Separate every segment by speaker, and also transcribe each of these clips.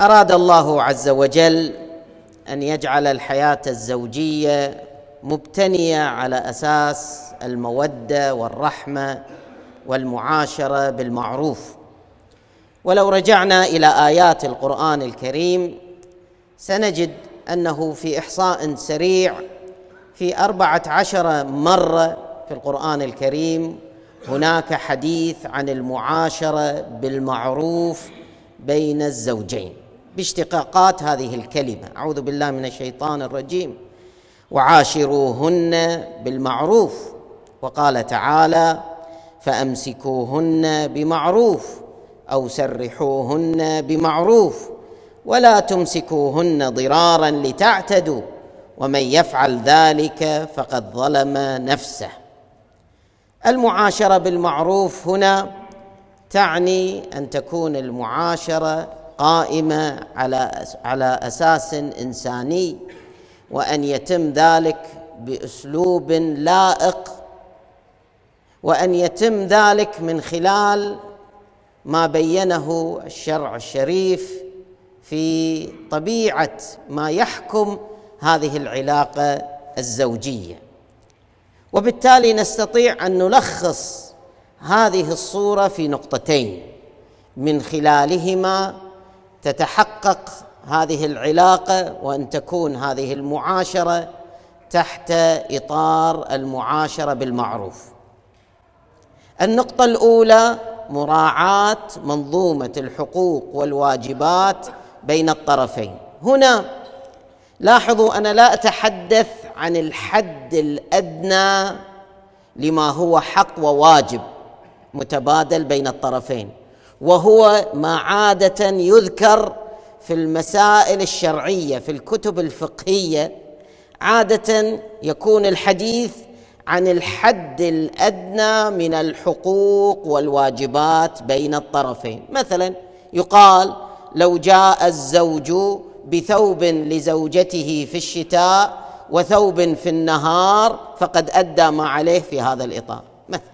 Speaker 1: اراد الله عز وجل ان يجعل الحياه الزوجيه مبتنيه على اساس الموده والرحمه والمعاشره بالمعروف ولو رجعنا الى ايات القران الكريم سنجد انه في احصاء سريع في اربعه عشر مره في القران الكريم هناك حديث عن المعاشره بالمعروف بين الزوجين باشتقاقات هذه الكلمه اعوذ بالله من الشيطان الرجيم وعاشروهن بالمعروف وقال تعالى فامسكوهن بمعروف او سرحوهن بمعروف ولا تمسكوهن ضرارا لتعتدوا ومن يفعل ذلك فقد ظلم نفسه المعاشره بالمعروف هنا تعني ان تكون المعاشره قائمه على على اساس انساني وان يتم ذلك باسلوب لائق وان يتم ذلك من خلال ما بينه الشرع الشريف في طبيعه ما يحكم هذه العلاقه الزوجيه وبالتالي نستطيع ان نلخص هذه الصوره في نقطتين من خلالهما تتحقق هذه العلاقه وان تكون هذه المعاشره تحت اطار المعاشره بالمعروف النقطه الاولى مراعاه منظومه الحقوق والواجبات بين الطرفين هنا لاحظوا انا لا اتحدث عن الحد الادنى لما هو حق وواجب متبادل بين الطرفين وهو ما عاده يذكر في المسائل الشرعيه في الكتب الفقهيه عاده يكون الحديث عن الحد الادنى من الحقوق والواجبات بين الطرفين مثلا يقال لو جاء الزوج بثوب لزوجته في الشتاء وثوب في النهار فقد ادى ما عليه في هذا الاطار مثلا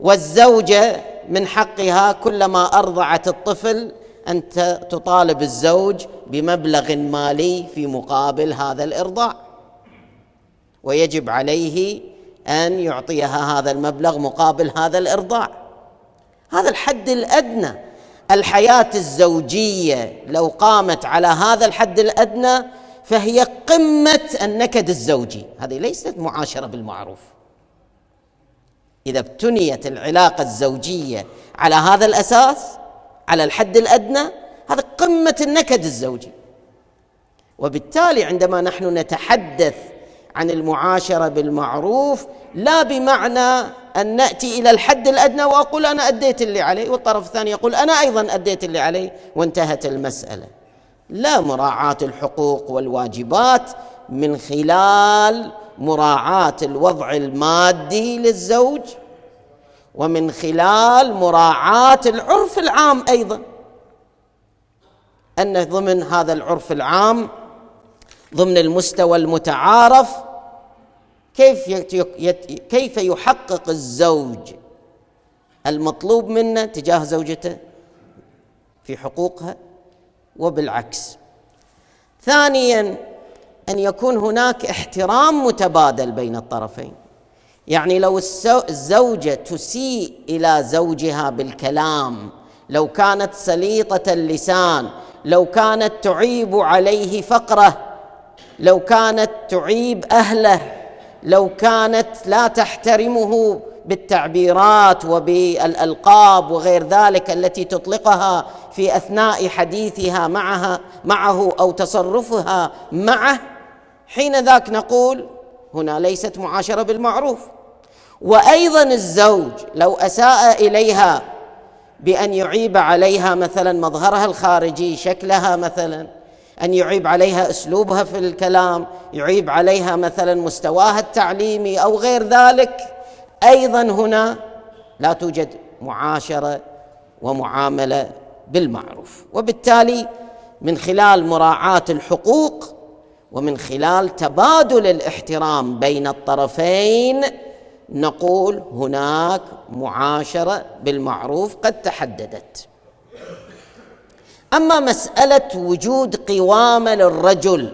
Speaker 1: والزوجه من حقها كلما ارضعت الطفل ان تطالب الزوج بمبلغ مالي في مقابل هذا الارضاع ويجب عليه ان يعطيها هذا المبلغ مقابل هذا الارضاع هذا الحد الادنى الحياه الزوجيه لو قامت على هذا الحد الادنى فهي قمه النكد الزوجي هذه ليست معاشره بالمعروف إذا ابتنيت العلاقة الزوجية على هذا الأساس على الحد الأدنى هذا قمة النكد الزوجي وبالتالي عندما نحن نتحدث عن المعاشرة بالمعروف لا بمعنى أن نأتي إلى الحد الأدنى وأقول أنا أديت اللي علي والطرف الثاني يقول أنا أيضا أديت اللي علي وانتهت المسألة لا مراعاة الحقوق والواجبات من خلال مراعاه الوضع المادي للزوج ومن خلال مراعاه العرف العام ايضا ان ضمن هذا العرف العام ضمن المستوى المتعارف كيف كيف يحقق الزوج المطلوب منه تجاه زوجته في حقوقها وبالعكس ثانيا ان يكون هناك احترام متبادل بين الطرفين يعني لو الزوجه تسيء الى زوجها بالكلام لو كانت سليطه اللسان لو كانت تعيب عليه فقره لو كانت تعيب اهله لو كانت لا تحترمه بالتعبيرات وبالالقاب وغير ذلك التي تطلقها في اثناء حديثها معها معه او تصرفها معه حين ذاك نقول هنا ليست معاشره بالمعروف وايضا الزوج لو اساء اليها بان يعيب عليها مثلا مظهرها الخارجي شكلها مثلا ان يعيب عليها اسلوبها في الكلام يعيب عليها مثلا مستواها التعليمي او غير ذلك ايضا هنا لا توجد معاشره ومعامله بالمعروف وبالتالي من خلال مراعاه الحقوق ومن خلال تبادل الاحترام بين الطرفين نقول هناك معاشره بالمعروف قد تحددت اما مساله وجود قوامه للرجل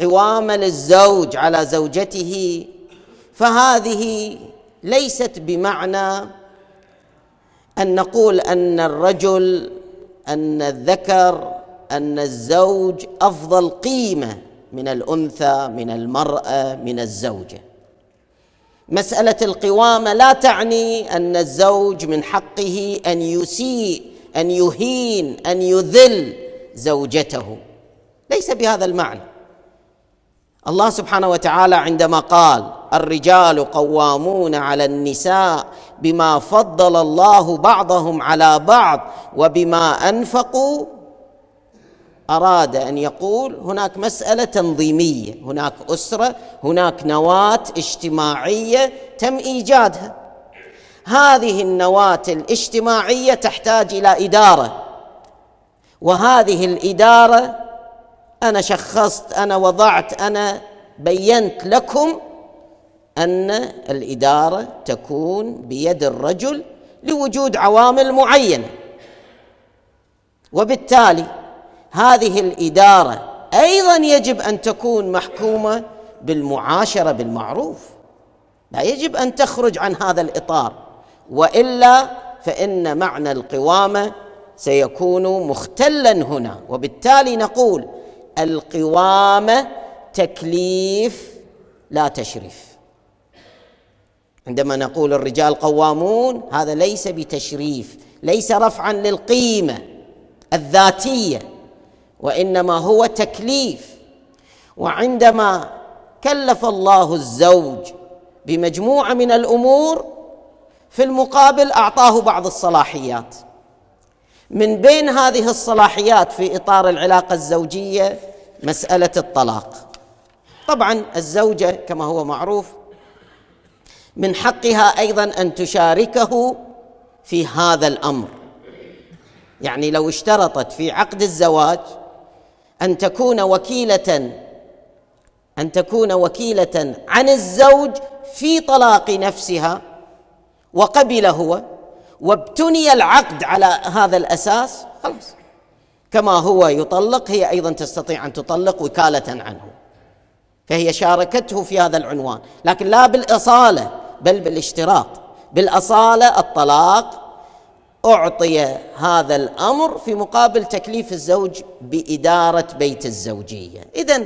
Speaker 1: قوامه للزوج على زوجته فهذه ليست بمعنى ان نقول ان الرجل ان الذكر ان الزوج افضل قيمه من الانثى من المراه من الزوجه مساله القوامه لا تعني ان الزوج من حقه ان يسيء ان يهين ان يذل زوجته ليس بهذا المعنى الله سبحانه وتعالى عندما قال الرجال قوامون على النساء بما فضل الله بعضهم على بعض وبما انفقوا أراد أن يقول هناك مسألة تنظيمية هناك أسرة هناك نواة اجتماعية تم إيجادها هذه النواة الاجتماعية تحتاج إلى إدارة وهذه الإدارة أنا شخصت أنا وضعت أنا بينت لكم أن الإدارة تكون بيد الرجل لوجود عوامل معينة وبالتالي هذه الاداره ايضا يجب ان تكون محكومه بالمعاشره بالمعروف لا يجب ان تخرج عن هذا الاطار والا فان معنى القوامه سيكون مختلا هنا وبالتالي نقول القوامه تكليف لا تشريف عندما نقول الرجال قوامون هذا ليس بتشريف ليس رفعا للقيمه الذاتيه وانما هو تكليف وعندما كلف الله الزوج بمجموعه من الامور في المقابل اعطاه بعض الصلاحيات من بين هذه الصلاحيات في اطار العلاقه الزوجيه مساله الطلاق طبعا الزوجه كما هو معروف من حقها ايضا ان تشاركه في هذا الامر يعني لو اشترطت في عقد الزواج ان تكون وكيله ان تكون وكيله عن الزوج في طلاق نفسها وقبل هو وابتني العقد على هذا الاساس خلاص كما هو يطلق هي ايضا تستطيع ان تطلق وكاله عنه فهي شاركته في هذا العنوان لكن لا بالاصاله بل بالاشتراط بالاصاله الطلاق اعطي هذا الامر في مقابل تكليف الزوج باداره بيت الزوجيه اذا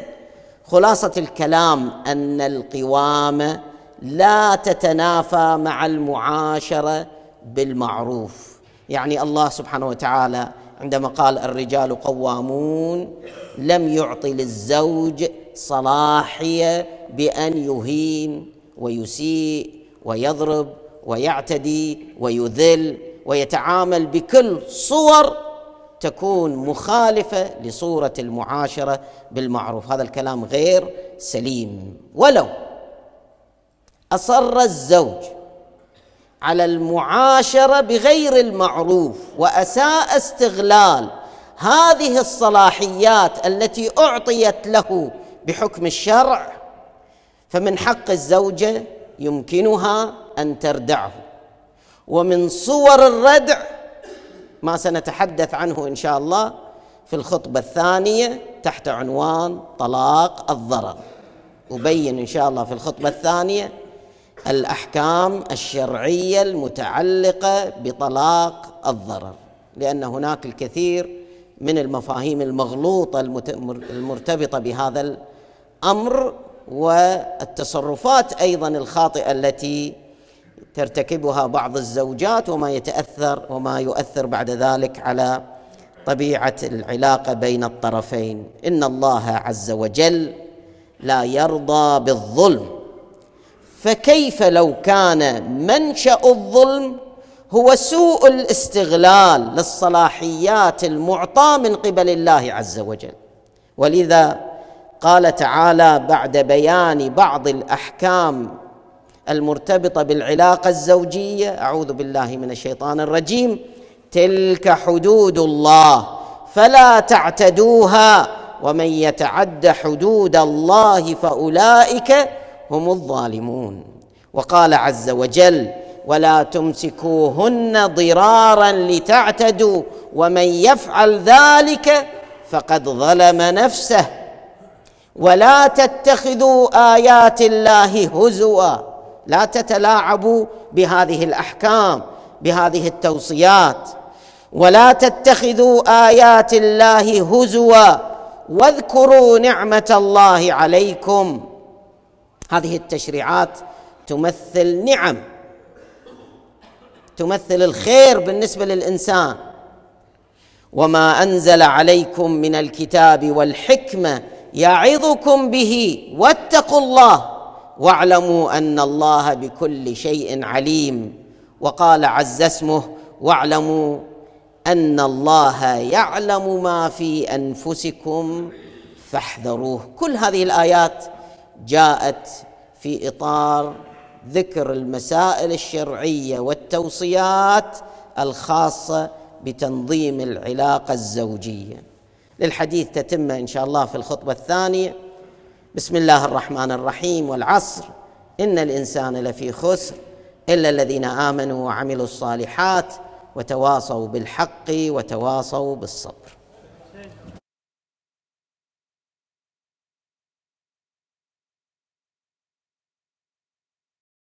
Speaker 1: خلاصه الكلام ان القوامه لا تتنافى مع المعاشره بالمعروف يعني الله سبحانه وتعالى عندما قال الرجال قوامون لم يعطي للزوج صلاحيه بان يهين ويسيء ويضرب ويعتدي ويذل ويتعامل بكل صور تكون مخالفه لصوره المعاشره بالمعروف هذا الكلام غير سليم ولو اصر الزوج على المعاشره بغير المعروف واساء استغلال هذه الصلاحيات التي اعطيت له بحكم الشرع فمن حق الزوجه يمكنها ان تردعه ومن صور الردع ما سنتحدث عنه ان شاء الله في الخطبه الثانيه تحت عنوان طلاق الضرر ابين ان شاء الله في الخطبه الثانيه الاحكام الشرعيه المتعلقه بطلاق الضرر لان هناك الكثير من المفاهيم المغلوطه المرتبطه بهذا الامر والتصرفات ايضا الخاطئه التي ترتكبها بعض الزوجات وما يتاثر وما يؤثر بعد ذلك على طبيعه العلاقه بين الطرفين ان الله عز وجل لا يرضى بالظلم فكيف لو كان منشا الظلم هو سوء الاستغلال للصلاحيات المعطاه من قبل الله عز وجل ولذا قال تعالى بعد بيان بعض الاحكام المرتبطه بالعلاقه الزوجيه اعوذ بالله من الشيطان الرجيم تلك حدود الله فلا تعتدوها ومن يتعد حدود الله فاولئك هم الظالمون وقال عز وجل ولا تمسكوهن ضرارا لتعتدوا ومن يفعل ذلك فقد ظلم نفسه ولا تتخذوا ايات الله هزوا لا تتلاعبوا بهذه الاحكام بهذه التوصيات ولا تتخذوا ايات الله هزوا واذكروا نعمه الله عليكم هذه التشريعات تمثل نعم تمثل الخير بالنسبه للانسان وما انزل عليكم من الكتاب والحكمه يعظكم به واتقوا الله واعلموا ان الله بكل شيء عليم وقال عز اسمه واعلموا ان الله يعلم ما في انفسكم فاحذروه كل هذه الايات جاءت في اطار ذكر المسائل الشرعيه والتوصيات الخاصه بتنظيم العلاقه الزوجيه للحديث تتمه ان شاء الله في الخطبه الثانيه بسم الله الرحمن الرحيم والعصر ان الانسان لفي خسر الا الذين امنوا وعملوا الصالحات وتواصوا بالحق وتواصوا بالصبر